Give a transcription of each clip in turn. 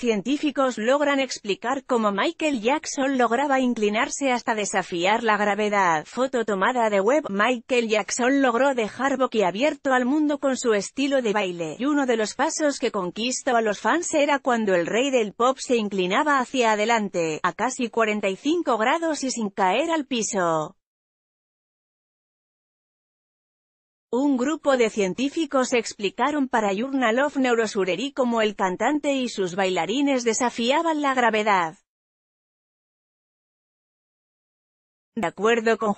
Científicos logran explicar cómo Michael Jackson lograba inclinarse hasta desafiar la gravedad. Foto tomada de web. Michael Jackson logró dejar boquiabierto al mundo con su estilo de baile, y uno de los pasos que conquistó a los fans era cuando el rey del pop se inclinaba hacia adelante, a casi 45 grados y sin caer al piso. Un grupo de científicos explicaron para Journal of Neurosurgery cómo el cantante y sus bailarines desafiaban la gravedad. De acuerdo con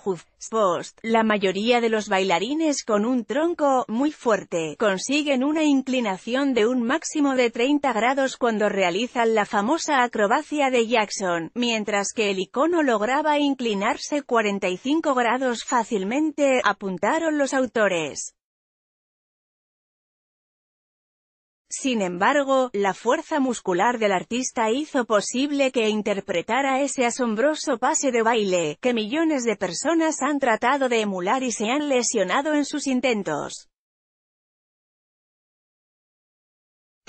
Post, la mayoría de los bailarines con un tronco muy fuerte consiguen una inclinación de un máximo de 30 grados cuando realizan la famosa acrobacia de Jackson, mientras que el icono lograba inclinarse 45 grados fácilmente, apuntaron los autores. Sin embargo, la fuerza muscular del artista hizo posible que interpretara ese asombroso pase de baile, que millones de personas han tratado de emular y se han lesionado en sus intentos.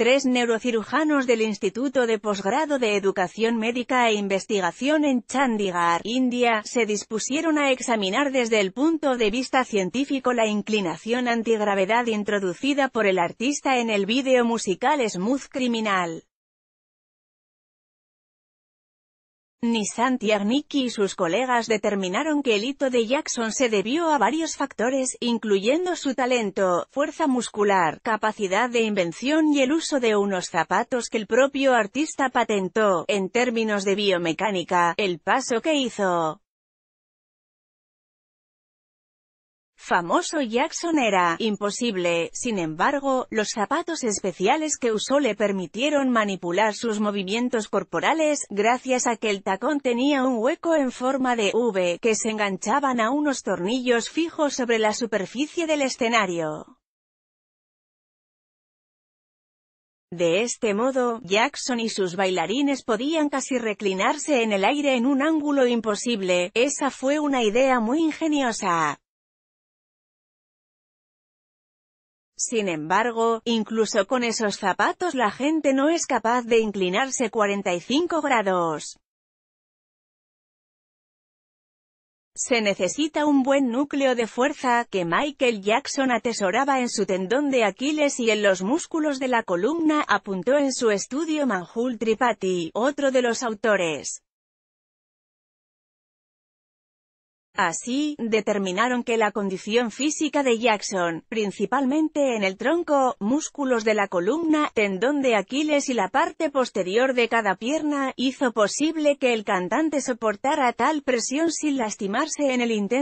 tres neurocirujanos del Instituto de Posgrado de Educación Médica e Investigación en Chandigarh, India, se dispusieron a examinar desde el punto de vista científico la inclinación antigravedad introducida por el artista en el vídeo musical Smooth Criminal. Nissan Tiagnicki y sus colegas determinaron que el hito de Jackson se debió a varios factores, incluyendo su talento, fuerza muscular, capacidad de invención y el uso de unos zapatos que el propio artista patentó. En términos de biomecánica, el paso que hizo famoso Jackson era imposible, sin embargo, los zapatos especiales que usó le permitieron manipular sus movimientos corporales, gracias a que el tacón tenía un hueco en forma de V, que se enganchaban a unos tornillos fijos sobre la superficie del escenario. De este modo, Jackson y sus bailarines podían casi reclinarse en el aire en un ángulo imposible, esa fue una idea muy ingeniosa, Sin embargo, incluso con esos zapatos la gente no es capaz de inclinarse 45 grados. Se necesita un buen núcleo de fuerza, que Michael Jackson atesoraba en su tendón de Aquiles y en los músculos de la columna, apuntó en su estudio Manjul Tripathi, otro de los autores. Así, determinaron que la condición física de Jackson, principalmente en el tronco, músculos de la columna, tendón de Aquiles y la parte posterior de cada pierna, hizo posible que el cantante soportara tal presión sin lastimarse en el intento.